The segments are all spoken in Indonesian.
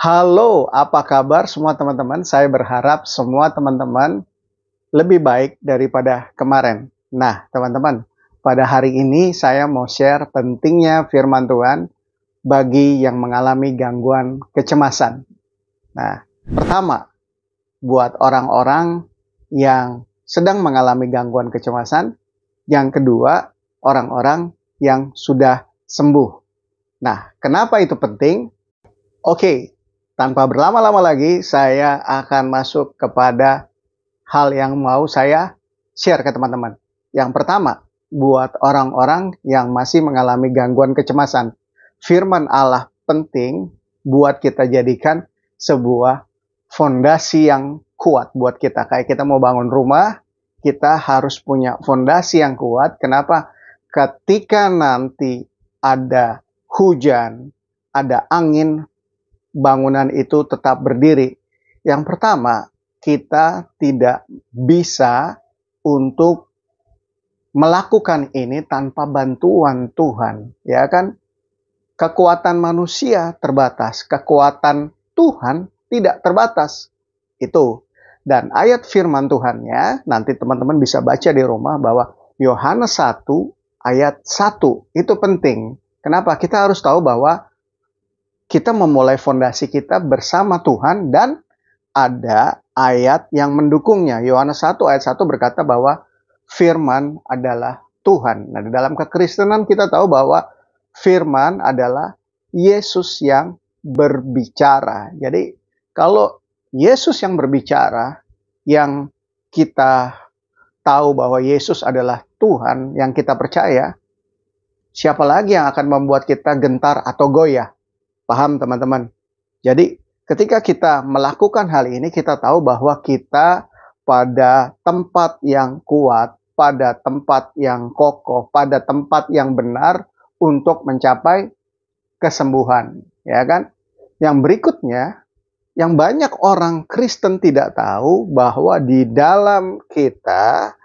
Halo, apa kabar semua teman-teman? Saya berharap semua teman-teman lebih baik daripada kemarin. Nah, teman-teman, pada hari ini saya mau share pentingnya firman Tuhan bagi yang mengalami gangguan kecemasan. Nah, pertama, buat orang-orang yang sedang mengalami gangguan kecemasan, yang kedua, orang-orang yang sudah sembuh. Nah, kenapa itu penting? Oke, okay, tanpa berlama-lama lagi saya akan masuk kepada hal yang mau saya share ke teman-teman. Yang pertama, buat orang-orang yang masih mengalami gangguan kecemasan, firman Allah penting buat kita jadikan sebuah fondasi yang kuat buat kita. Kayak kita mau bangun rumah, kita harus punya fondasi yang kuat. Kenapa? Ketika nanti ada hujan, ada angin, bangunan itu tetap berdiri? Yang pertama, kita tidak bisa untuk melakukan ini tanpa bantuan Tuhan, ya kan? Kekuatan manusia terbatas, kekuatan Tuhan tidak terbatas. Itu. Dan ayat firman Tuhannya, nanti teman-teman bisa baca di rumah bahwa Yohanes 1 ayat 1 itu penting. Kenapa? Kita harus tahu bahwa kita memulai fondasi kita bersama Tuhan dan ada ayat yang mendukungnya. Yohanes 1 ayat 1 berkata bahwa firman adalah Tuhan. Nah, di dalam kekristenan kita tahu bahwa firman adalah Yesus yang berbicara. Jadi, kalau Yesus yang berbicara, yang kita tahu bahwa Yesus adalah Tuhan yang kita percaya, siapa lagi yang akan membuat kita gentar atau goyah? Paham teman-teman? Jadi ketika kita melakukan hal ini kita tahu bahwa kita pada tempat yang kuat, pada tempat yang kokoh, pada tempat yang benar untuk mencapai kesembuhan, ya kan? Yang berikutnya, yang banyak orang Kristen tidak tahu bahwa di dalam kita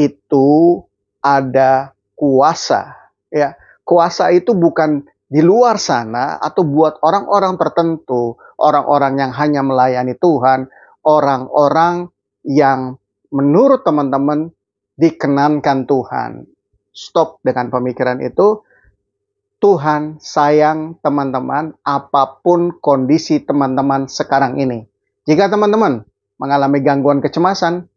itu ada kuasa, ya. Kuasa itu bukan di luar sana atau buat orang-orang tertentu, orang-orang yang hanya melayani Tuhan, orang-orang yang menurut teman-teman dikenankan Tuhan. Stop dengan pemikiran itu. Tuhan sayang teman-teman apapun kondisi teman-teman sekarang ini. Jika teman-teman mengalami gangguan kecemasan,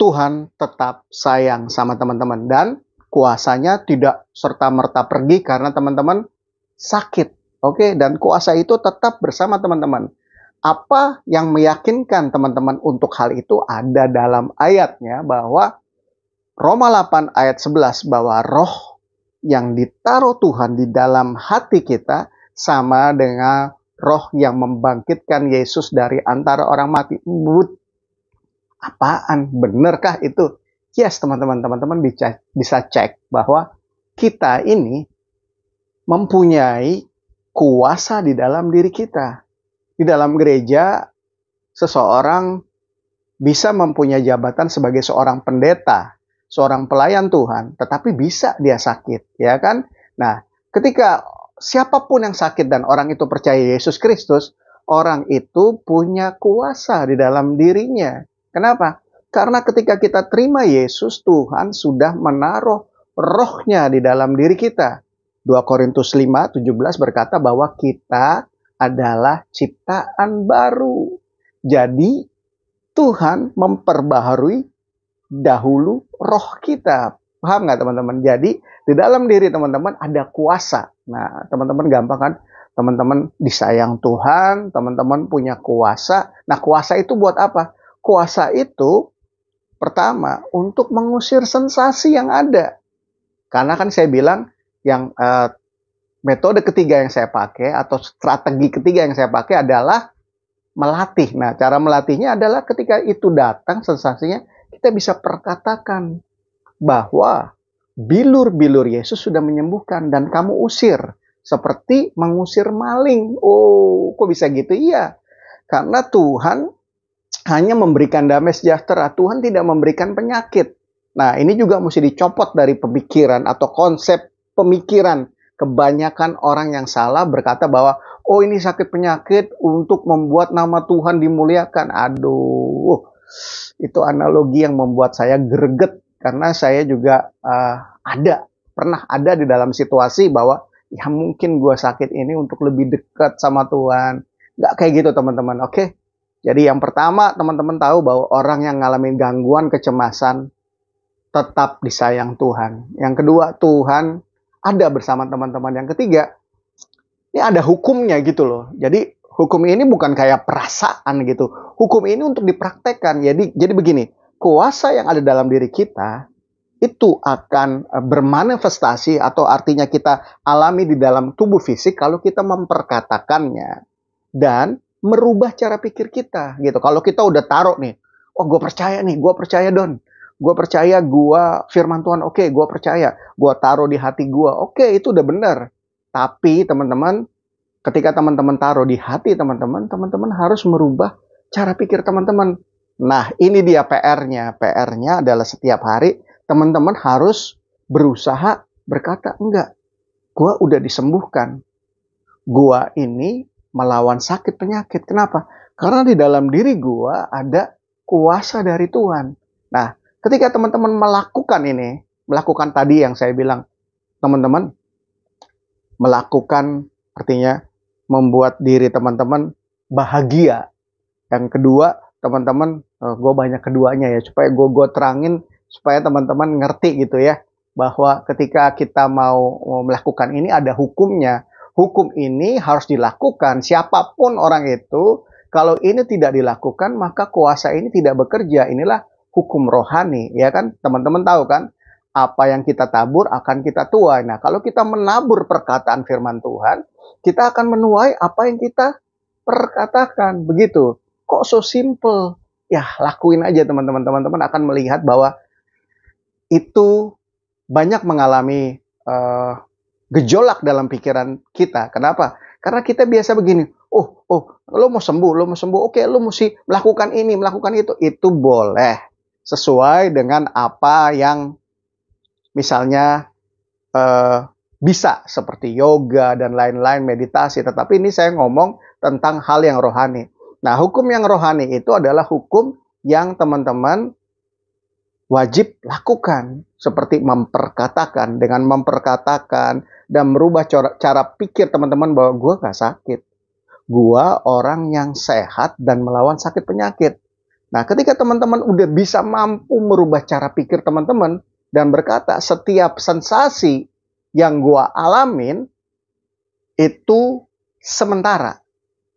Tuhan tetap sayang sama teman-teman dan kuasanya tidak serta-merta pergi karena teman-teman sakit. Oke, okay? dan kuasa itu tetap bersama teman-teman. Apa yang meyakinkan teman-teman untuk hal itu ada dalam ayatnya bahwa Roma 8 ayat 11 bahwa roh yang ditaruh Tuhan di dalam hati kita sama dengan roh yang membangkitkan Yesus dari antara orang mati. apaan? Benarkah itu? yes teman-teman, teman-teman bisa, bisa cek bahwa kita ini mempunyai kuasa di dalam diri kita. Di dalam gereja, seseorang bisa mempunyai jabatan sebagai seorang pendeta, seorang pelayan Tuhan, tetapi bisa dia sakit, ya kan? Nah, ketika siapapun yang sakit dan orang itu percaya Yesus Kristus, orang itu punya kuasa di dalam dirinya. Kenapa? Karena ketika kita terima Yesus, Tuhan sudah menaruh rohnya di dalam diri kita. 2 Korintus 5, 17 berkata bahwa kita adalah ciptaan baru. Jadi Tuhan memperbaharui dahulu roh kita. Paham nggak teman-teman? Jadi di dalam diri teman-teman ada kuasa. Nah teman-teman gampang kan? Teman-teman disayang Tuhan, teman-teman punya kuasa. Nah kuasa itu buat apa? Kuasa itu Pertama, untuk mengusir sensasi yang ada. Karena kan saya bilang yang uh, metode ketiga yang saya pakai atau strategi ketiga yang saya pakai adalah melatih. Nah, cara melatihnya adalah ketika itu datang sensasinya, kita bisa perkatakan bahwa bilur-bilur Yesus sudah menyembuhkan dan kamu usir seperti mengusir maling. Oh, kok bisa gitu? Iya. Karena Tuhan hanya memberikan damai sejahtera, Tuhan tidak memberikan penyakit. Nah, ini juga mesti dicopot dari pemikiran atau konsep pemikiran. Kebanyakan orang yang salah berkata bahwa, oh ini sakit penyakit untuk membuat nama Tuhan dimuliakan. Aduh, itu analogi yang membuat saya greget. Karena saya juga uh, ada, pernah ada di dalam situasi bahwa, ya mungkin gua sakit ini untuk lebih dekat sama Tuhan. Nggak kayak gitu teman-teman, oke? Okay? Jadi yang pertama teman-teman tahu bahwa orang yang ngalamin gangguan kecemasan tetap disayang Tuhan. Yang kedua Tuhan ada bersama teman-teman. Yang ketiga ini ada hukumnya gitu loh. Jadi hukum ini bukan kayak perasaan gitu. Hukum ini untuk dipraktekkan. Jadi jadi begini, kuasa yang ada dalam diri kita itu akan eh, bermanifestasi atau artinya kita alami di dalam tubuh fisik kalau kita memperkatakannya. Dan merubah cara pikir kita gitu. Kalau kita udah taruh nih, oh gue percaya nih, gue percaya Don, gue percaya gue firman Tuhan, oke, okay, gue percaya, gue taruh di hati gue, oke, okay, itu udah benar. Tapi teman-teman, ketika teman-teman taruh di hati teman-teman, teman-teman harus merubah cara pikir teman-teman. Nah, ini dia PR-nya. PR-nya adalah setiap hari teman-teman harus berusaha berkata, enggak, gue udah disembuhkan. Gue ini melawan sakit penyakit. Kenapa? Karena di dalam diri gua ada kuasa dari Tuhan. Nah, ketika teman-teman melakukan ini, melakukan tadi yang saya bilang, teman-teman melakukan artinya membuat diri teman-teman bahagia. Yang kedua, teman-teman, eh, gue banyak keduanya ya, supaya gue gue terangin supaya teman-teman ngerti gitu ya bahwa ketika kita mau melakukan ini ada hukumnya hukum ini harus dilakukan siapapun orang itu. Kalau ini tidak dilakukan maka kuasa ini tidak bekerja. Inilah hukum rohani, ya kan? Teman-teman tahu kan? Apa yang kita tabur akan kita tuai. Nah, kalau kita menabur perkataan firman Tuhan, kita akan menuai apa yang kita perkatakan. Begitu. Kok so simple? Ya, lakuin aja teman-teman. Teman-teman akan melihat bahwa itu banyak mengalami uh, gejolak dalam pikiran kita. Kenapa? Karena kita biasa begini, oh, oh, lo mau sembuh, lo mau sembuh, oke, lo mesti melakukan ini, melakukan itu, itu boleh sesuai dengan apa yang misalnya uh, bisa seperti yoga dan lain-lain meditasi. Tetapi ini saya ngomong tentang hal yang rohani. Nah, hukum yang rohani itu adalah hukum yang teman-teman wajib lakukan seperti memperkatakan dengan memperkatakan dan merubah cara, cara pikir teman-teman bahwa gua gak sakit gua orang yang sehat dan melawan sakit penyakit nah ketika teman-teman udah bisa mampu merubah cara pikir teman-teman dan berkata setiap sensasi yang gua alamin itu sementara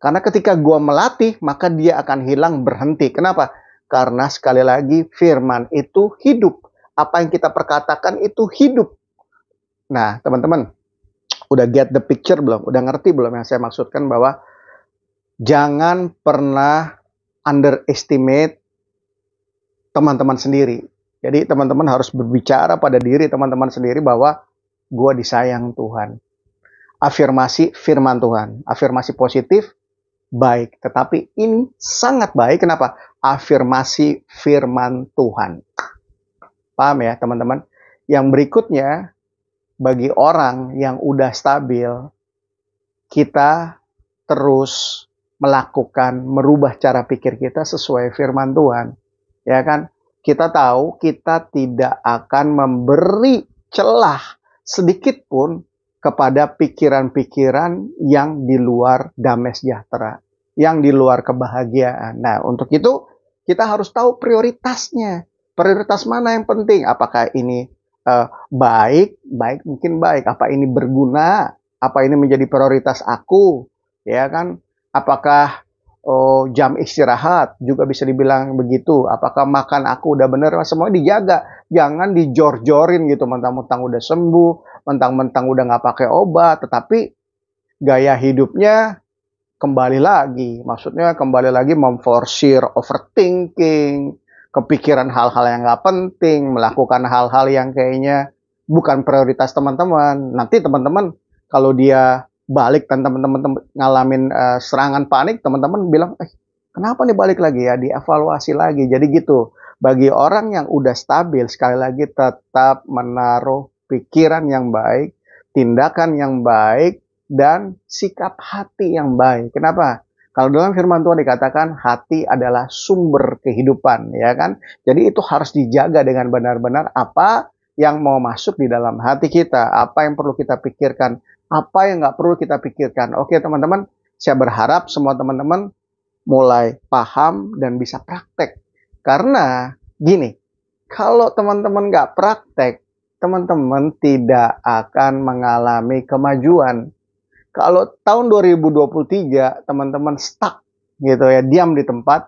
karena ketika gua melatih maka dia akan hilang berhenti kenapa karena sekali lagi firman itu hidup. Apa yang kita perkatakan itu hidup. Nah, teman-teman, udah get the picture belum? Udah ngerti belum yang saya maksudkan bahwa jangan pernah underestimate teman-teman sendiri. Jadi teman-teman harus berbicara pada diri teman-teman sendiri bahwa gue disayang Tuhan. Afirmasi firman Tuhan. Afirmasi positif, baik, tetapi ini sangat baik. Kenapa? Afirmasi firman Tuhan. Paham ya, teman-teman? Yang berikutnya, bagi orang yang udah stabil, kita terus melakukan, merubah cara pikir kita sesuai firman Tuhan. Ya kan? Kita tahu kita tidak akan memberi celah sedikit pun kepada pikiran-pikiran yang di luar damai sejahtera, yang di luar kebahagiaan. Nah, untuk itu kita harus tahu prioritasnya. Prioritas mana yang penting? Apakah ini uh, baik? Baik mungkin baik. Apa ini berguna? Apa ini menjadi prioritas aku? Ya kan? Apakah oh, jam istirahat juga bisa dibilang begitu. Apakah makan aku udah bener? Semua dijaga, jangan dijor-jorin gitu. Mentang-mentang udah sembuh, mentang-mentang udah nggak pakai obat, tetapi gaya hidupnya kembali lagi. Maksudnya kembali lagi memforsir overthinking, kepikiran hal-hal yang nggak penting, melakukan hal-hal yang kayaknya bukan prioritas teman-teman. Nanti teman-teman kalau dia balik dan teman-teman ngalamin uh, serangan panik, teman-teman bilang, eh, kenapa nih balik lagi ya? Dievaluasi lagi. Jadi gitu. Bagi orang yang udah stabil, sekali lagi tetap menaruh pikiran yang baik, tindakan yang baik, dan sikap hati yang baik. Kenapa? Kalau dalam firman Tuhan dikatakan hati adalah sumber kehidupan, ya kan? Jadi itu harus dijaga dengan benar-benar apa yang mau masuk di dalam hati kita, apa yang perlu kita pikirkan, apa yang nggak perlu kita pikirkan? Oke teman-teman, saya berharap semua teman-teman mulai paham dan bisa praktek. Karena gini, kalau teman-teman nggak praktek, teman-teman tidak akan mengalami kemajuan. Kalau tahun 2023 teman-teman stuck gitu ya, diam di tempat,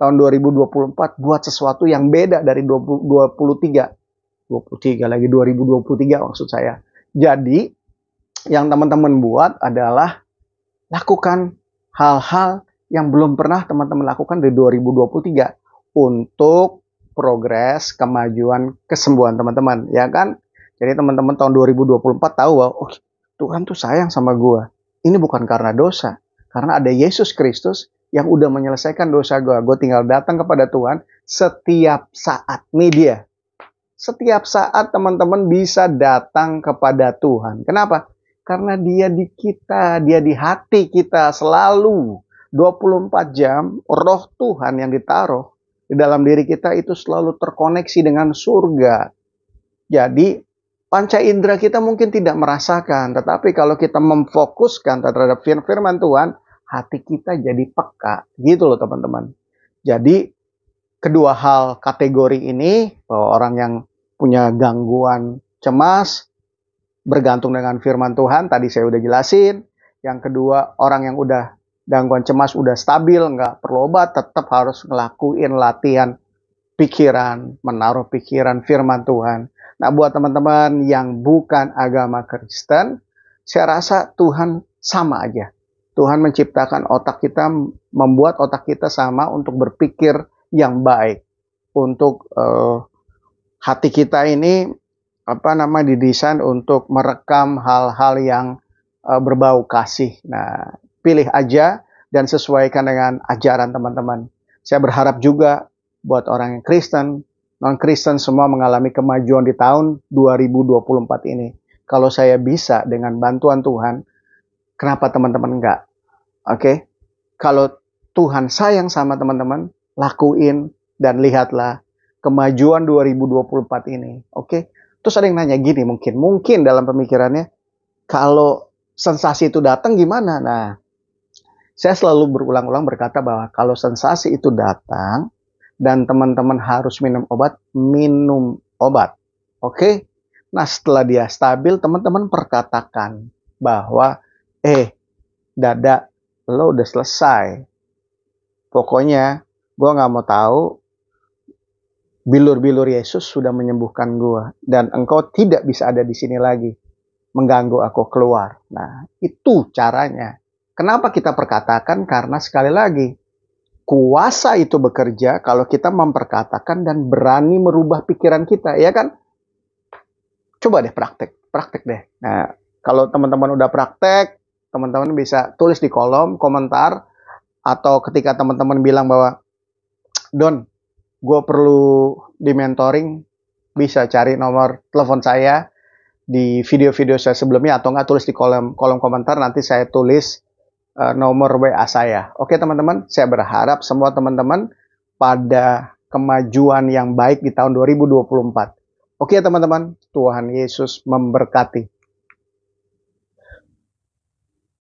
tahun 2024 buat sesuatu yang beda dari 2023. 23. 23 lagi 2023 maksud saya. Jadi yang teman-teman buat adalah lakukan hal-hal yang belum pernah teman-teman lakukan di 2023 untuk progres kemajuan kesembuhan teman-teman ya kan jadi teman-teman tahun 2024 tahu bahwa oh, Tuhan tuh sayang sama gue ini bukan karena dosa karena ada Yesus Kristus yang udah menyelesaikan dosa gue. Gue tinggal datang kepada Tuhan setiap saat. media, Setiap saat teman-teman bisa datang kepada Tuhan. Kenapa? Karena dia di kita, dia di hati kita selalu 24 jam roh Tuhan yang ditaruh di dalam diri kita itu selalu terkoneksi dengan surga. Jadi panca indera kita mungkin tidak merasakan, tetapi kalau kita memfokuskan terhadap firman Tuhan, hati kita jadi peka. Gitu loh teman-teman. Jadi kedua hal kategori ini bahwa orang yang punya gangguan cemas bergantung dengan firman Tuhan, tadi saya udah jelasin. Yang kedua, orang yang udah gangguan cemas udah stabil, nggak perlu obat, tetap harus ngelakuin latihan pikiran, menaruh pikiran firman Tuhan. Nah, buat teman-teman yang bukan agama Kristen, saya rasa Tuhan sama aja. Tuhan menciptakan otak kita, membuat otak kita sama untuk berpikir yang baik. Untuk uh, hati kita ini apa nama didesain untuk merekam hal-hal yang uh, berbau kasih. Nah, pilih aja dan sesuaikan dengan ajaran teman-teman. Saya berharap juga buat orang yang Kristen, non-Kristen semua mengalami kemajuan di tahun 2024 ini. Kalau saya bisa dengan bantuan Tuhan, kenapa teman-teman enggak? Oke. Okay? Kalau Tuhan sayang sama teman-teman, lakuin dan lihatlah kemajuan 2024 ini. Oke. Okay? Terus ada yang nanya gini mungkin, mungkin dalam pemikirannya, kalau sensasi itu datang gimana? Nah, saya selalu berulang-ulang berkata bahwa kalau sensasi itu datang dan teman-teman harus minum obat, minum obat. Oke? Okay? Nah, setelah dia stabil, teman-teman perkatakan bahwa, eh, dada, lo udah selesai. Pokoknya, gue nggak mau tahu Bilur-bilur Yesus sudah menyembuhkan gua dan engkau tidak bisa ada di sini lagi mengganggu aku keluar. Nah, itu caranya. Kenapa kita perkatakan? Karena sekali lagi kuasa itu bekerja kalau kita memperkatakan dan berani merubah pikiran kita, ya kan? Coba deh praktek, praktek deh. Nah, kalau teman-teman udah praktek, teman-teman bisa tulis di kolom komentar atau ketika teman-teman bilang bahwa Don, gue perlu di mentoring bisa cari nomor telepon saya di video-video saya sebelumnya atau nggak tulis di kolom kolom komentar nanti saya tulis uh, nomor WA saya. Oke teman-teman, saya berharap semua teman-teman pada kemajuan yang baik di tahun 2024. Oke teman-teman, Tuhan Yesus memberkati.